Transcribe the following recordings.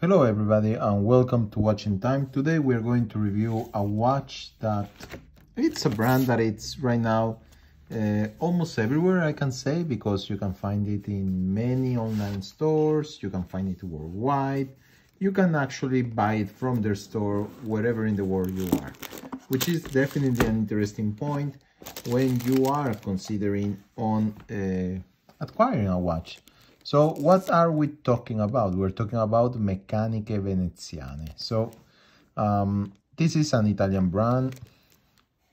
Hello everybody and welcome to Watching Time. Today we're going to review a watch that it's a brand that it's right now uh, almost everywhere I can say because you can find it in many online stores, you can find it worldwide, you can actually buy it from their store wherever in the world you are, which is definitely an interesting point when you are considering on uh, acquiring a watch so what are we talking about? We're talking about Meccaniche Veneziane. So um, this is an Italian brand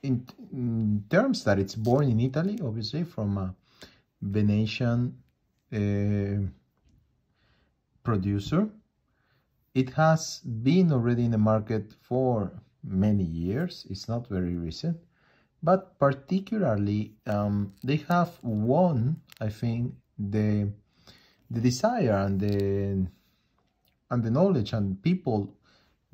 in, in, terms that it's born in Italy, obviously, from a Venetian uh, producer. It has been already in the market for many years. It's not very recent. But particularly, um, they have won, I think, the the desire and the and the knowledge and people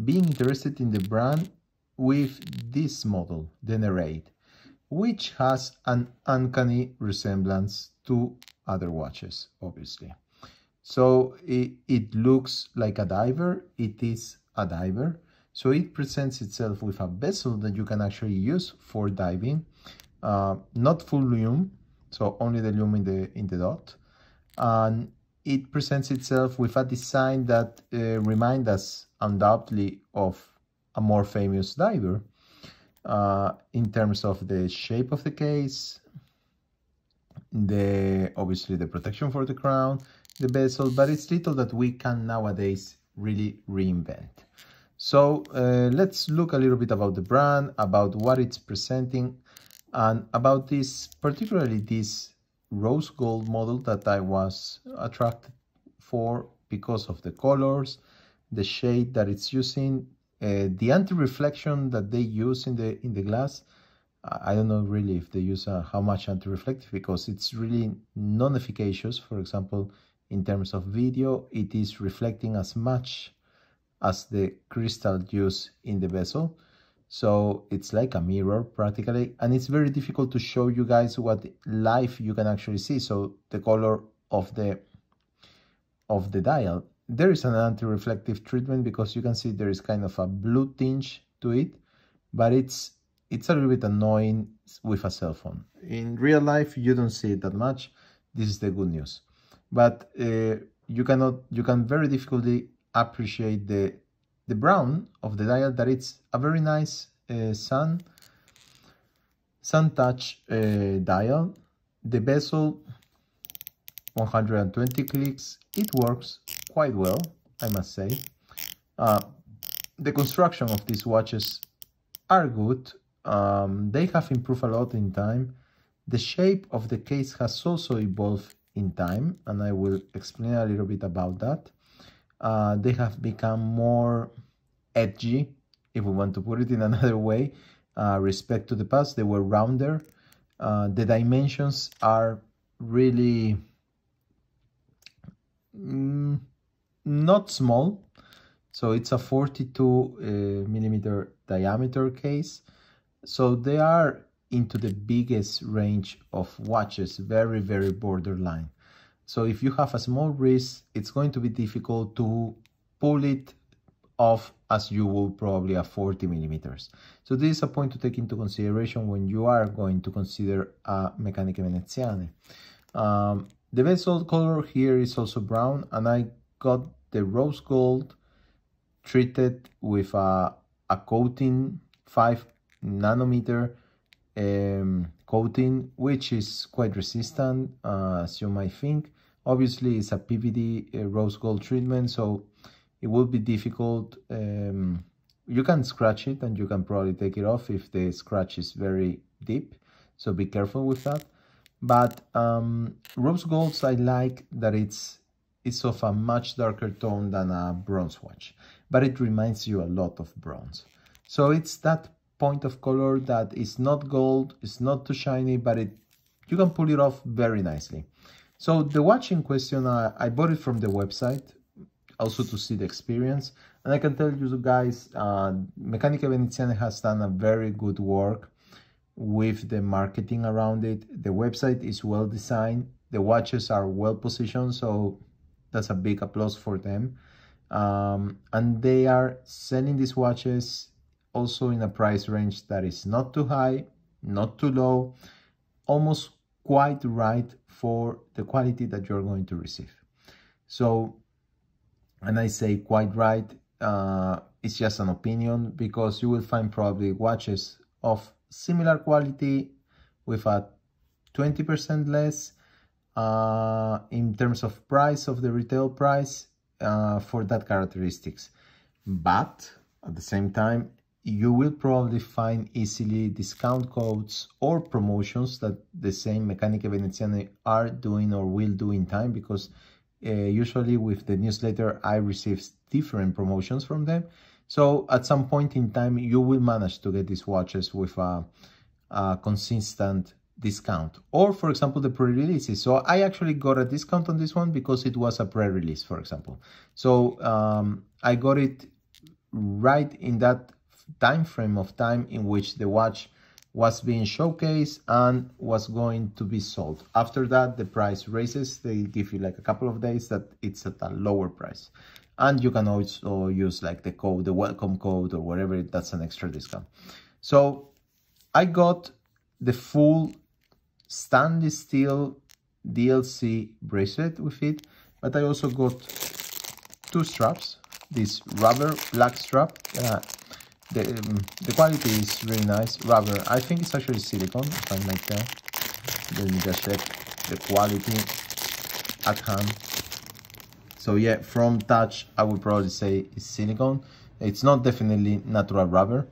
being interested in the brand with this model, the Narrate, which has an uncanny resemblance to other watches, obviously. So it, it looks like a diver, it is a diver, so it presents itself with a vessel that you can actually use for diving, uh, not full lume, so only the lume in the, in the dot, and it presents itself with a design that uh, reminds us undoubtedly of a more famous diver uh, in terms of the shape of the case, the obviously the protection for the crown, the bezel, but it's little that we can nowadays really reinvent. So uh, let's look a little bit about the brand, about what it's presenting, and about this, particularly this rose gold model that I was attracted for because of the colors, the shade that it's using, uh, the anti-reflection that they use in the in the glass. I don't know really if they use uh, how much anti-reflective because it's really non-efficacious. For example, in terms of video, it is reflecting as much as the crystal used in the vessel. So it's like a mirror practically, and it's very difficult to show you guys what life you can actually see. So the color of the of the dial. There is an anti-reflective treatment because you can see there is kind of a blue tinge to it, but it's it's a little bit annoying with a cell phone. In real life, you don't see it that much. This is the good news. But uh, you cannot, you can very difficultly appreciate the the brown of the dial that it's a very nice uh, sun sun touch uh, dial the bezel 120 clicks it works quite well i must say uh, the construction of these watches are good um, they have improved a lot in time the shape of the case has also evolved in time and i will explain a little bit about that uh, they have become more edgy, if we want to put it in another way, uh, respect to the past. They were rounder. Uh, the dimensions are really mm, not small. So it's a 42 uh, millimeter diameter case. So they are into the biggest range of watches, very, very borderline. So if you have a small wrist, it's going to be difficult to pull it off as you will probably at 40 millimeters. So this is a point to take into consideration when you are going to consider a Meccaniche Veneziane. Um, the vessel color here is also brown and I got the rose gold treated with a, a coating 5 nanometer um, coating which is quite resistant uh, as you might think Obviously, it's a PVD uh, rose gold treatment, so it will be difficult. Um, you can scratch it and you can probably take it off if the scratch is very deep, so be careful with that. But um, rose golds, I like that it's it's of a much darker tone than a bronze watch, but it reminds you a lot of bronze. So it's that point of color that is not gold, it's not too shiny, but it you can pull it off very nicely. So the watch in question, uh, I bought it from the website also to see the experience. And I can tell you guys, uh, Meccanica Veneziana has done a very good work with the marketing around it. The website is well designed. The watches are well positioned, so that's a big applause for them. Um, and they are selling these watches also in a price range that is not too high, not too low, almost quite right for the quality that you're going to receive. So, and I say quite right, uh, it's just an opinion because you will find probably watches of similar quality with a 20% less uh, in terms of price of the retail price uh, for that characteristics. But at the same time, you will probably find easily discount codes or promotions that the same Meccanica Veneziana are doing or will do in time because uh, usually with the newsletter I receive different promotions from them. So at some point in time you will manage to get these watches with a, a consistent discount or for example the pre-releases. So I actually got a discount on this one because it was a pre-release for example. So um, I got it right in that time frame of time in which the watch was being showcased and was going to be sold. After that, the price raises. They give you like a couple of days that it's at a lower price. And you can also use like the code, the welcome code or whatever, that's an extra discount. So I got the full stainless Steel DLC bracelet with it, but I also got two straps, this rubber black strap, uh, the, um, the quality is really nice rubber i think it's actually silicone something like that. let me just check the quality at hand so yeah from touch i would probably say it's silicone it's not definitely natural rubber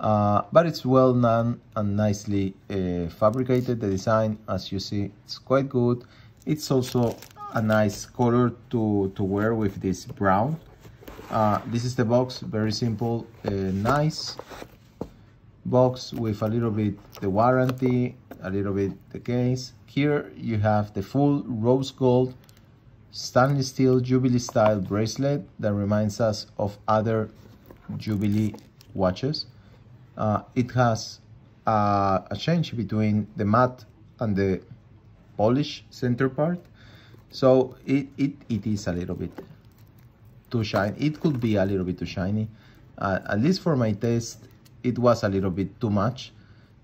uh, but it's well done and nicely uh, fabricated the design as you see it's quite good it's also a nice color to to wear with this brown uh, this is the box, very simple, uh, nice box with a little bit the warranty, a little bit the case. Here you have the full rose gold stainless steel Jubilee style bracelet that reminds us of other Jubilee watches. Uh, it has uh, a change between the matte and the polished center part. So it, it, it is a little bit too shiny. It could be a little bit too shiny. Uh, at least for my taste, it was a little bit too much.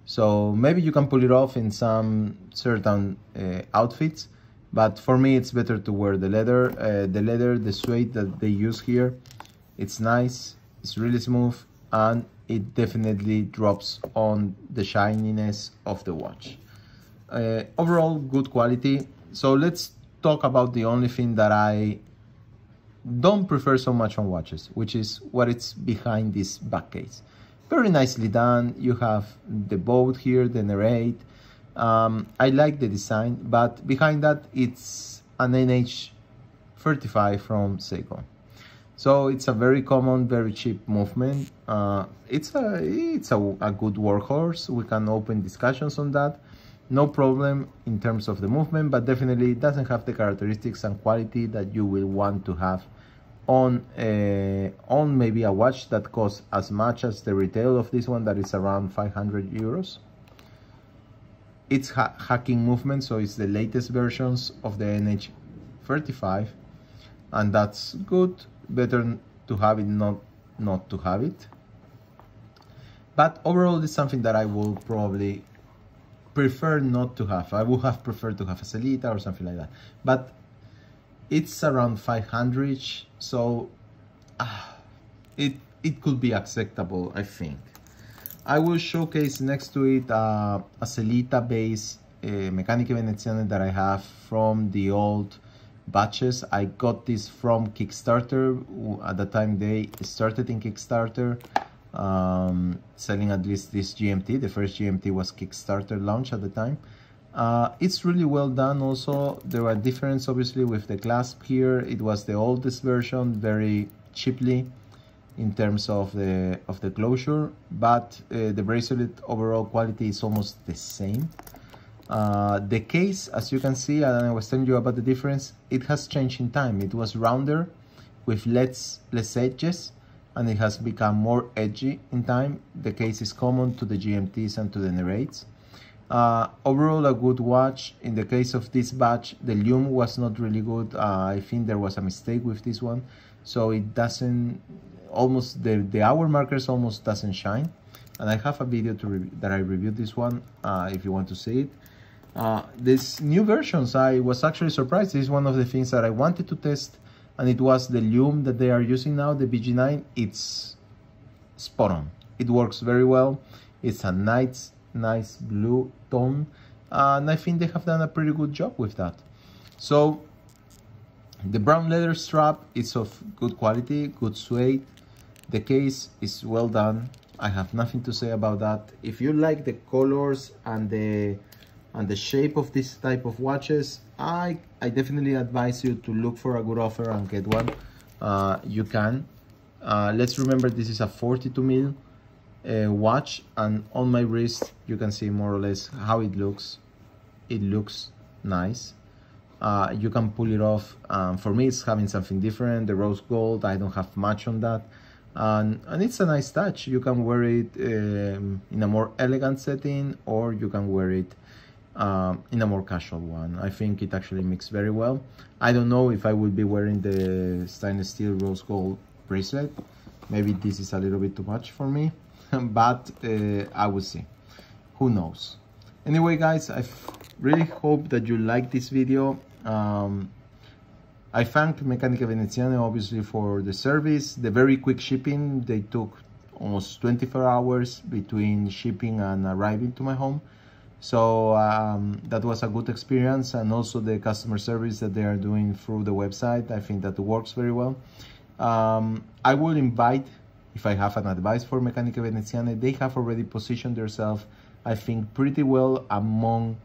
So maybe you can pull it off in some certain uh, outfits. But for me, it's better to wear the leather. Uh, the leather, the suede that they use here, it's nice. It's really smooth and it definitely drops on the shininess of the watch. Uh, overall, good quality. So let's talk about the only thing that I don't prefer so much on watches, which is what it's behind this back case. Very nicely done. You have the boat here, the narrate. Um, I like the design, but behind that it's an NH35 from Seiko. So it's a very common, very cheap movement. Uh, it's a it's a, a good workhorse. We can open discussions on that no problem in terms of the movement, but definitely it doesn't have the characteristics and quality that you will want to have on a, uh, on maybe a watch that costs as much as the retail of this one that is around 500 euros. It's ha hacking movement, so it's the latest versions of the NH35, and that's good. Better to have it, not not to have it. But overall, it's something that I will probably prefer not to have. I would have preferred to have a Celita or something like that. But it's around 500, so uh, it, it could be acceptable, I think. I will showcase next to it uh, a celita base, uh, eh, Meccaniche that I have from the old batches. I got this from Kickstarter. At the time they started in Kickstarter um, selling at least this GMT. The first GMT was Kickstarter launch at the time. Uh, it's really well done also. There are differences obviously with the clasp here. It was the oldest version, very cheaply in terms of the of the closure, but uh, the bracelet overall quality is almost the same. Uh, the case, as you can see, and I was telling you about the difference, it has changed in time. It was rounder with less, less edges, and it has become more edgy in time. The case is common to the GMTs and to the Nerades. Uh, overall, a good watch. In the case of this batch, the lume was not really good. Uh, I think there was a mistake with this one. So it doesn't, almost, the, the hour markers almost doesn't shine. And I have a video to that I reviewed this one, uh, if you want to see it. Uh, these new versions, I was actually surprised. This is one of the things that I wanted to test and it was the Lume that they are using now, the BG9, it's spot on. It works very well. It's a nice, nice blue tone, and I think they have done a pretty good job with that. So the brown leather strap is of good quality, good suede. The case is well done. I have nothing to say about that. If you like the colors and the and the shape of this type of watches, I, I definitely advise you to look for a good offer and get one. Uh, you can. Uh, let's remember this is a 42 mil uh, watch and on my wrist you can see more or less how it looks. It looks nice. Uh, you can pull it off. Um, for me it's having something different. The rose gold, I don't have much on that. And, and, it's a nice touch you can wear it um, in a more elegant setting or you can wear it um, in a more casual one. I think it actually mixed very well. I don't know if I would be wearing the stainless steel rose gold bracelet. Maybe this is a little bit too much for me, but uh, I will see. Who knows? Anyway, guys, I really hope that you like this video. Um, I thank Meccanica Veneziana obviously for the service, the very quick shipping. They took almost 24 hours between shipping and arriving to my home. So um, that was a good experience and also the customer service that they are doing through the website. I think that works very well. Um, I would invite, if I have an advice for Meccanica Veneziane, they have already positioned themselves, I think, pretty well among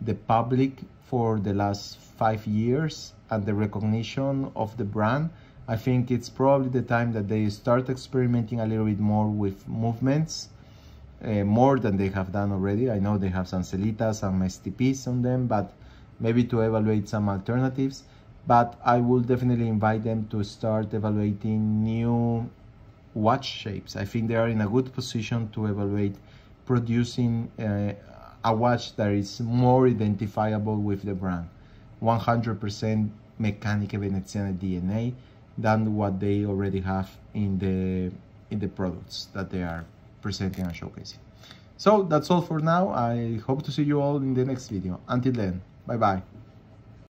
the public for the last five years and the recognition of the brand. I think it's probably the time that they start experimenting a little bit more with movements uh, more than they have done already. I know they have some Celitas, some STPs on them, but maybe to evaluate some alternatives. But I will definitely invite them to start evaluating new watch shapes. I think they are in a good position to evaluate producing uh, a watch that is more identifiable with the brand. 100% Meccanica Veneziana DNA than what they already have in the in the products that they are presenting and showcasing. So that's all for now. I hope to see you all in the next video. Until then, bye-bye.